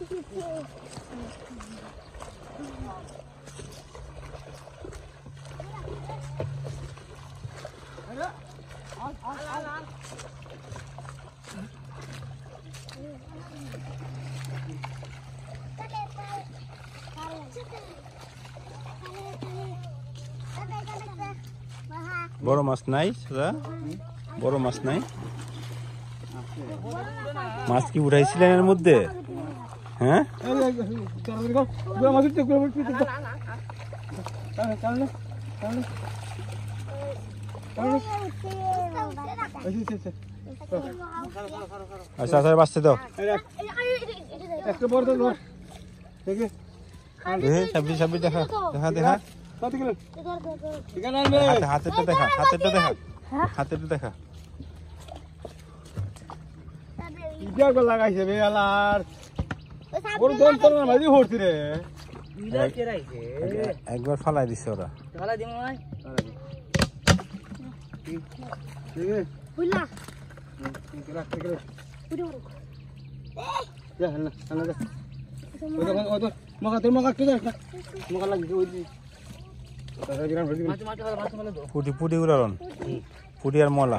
বড় মাছ নাই দাদা বড় মাছ নাই মাছ কি উঠাইছিলেন এর মধ্যে হ্যাঁ আচ্ছা আচ্ছা বাঁচতে তো দেখি ছাব্বিশ ছাব্বিশ দেখা দেখা দেখা আচ্ছা, হাতেরটা দেখা হাতেরটা দেখা হাতেরটা দেখা লাগাইছে বেলার ওর দম তো না মাঝে হরতি রে একবার ফালাই দিছে ওরা ফালাই দিমু ভাই বুলা পুটি পুটি উড়ালন পুটি আর মলা মলা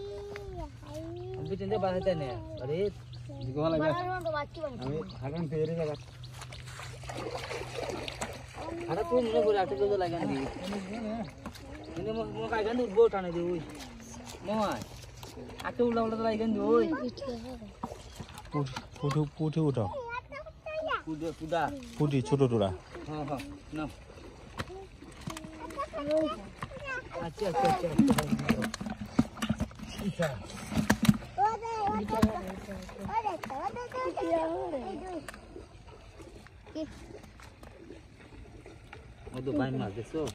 बिचंदे बांधताने अरे दिगवा लगा आम्ही हागण फेरे जागा अरे तू मुने बोल आटे जो लागन दी मुने मग मग काय गंद उठबो ठाणे दे ओय मग आटे उला उला तर लागन दे ओय पुठे पुठे उठा पुढे पुढा पुढे छोटो टोडा हां हां ना अच्छा अच्छा अच्छा अच्छा Olha olha, olha, mais, olha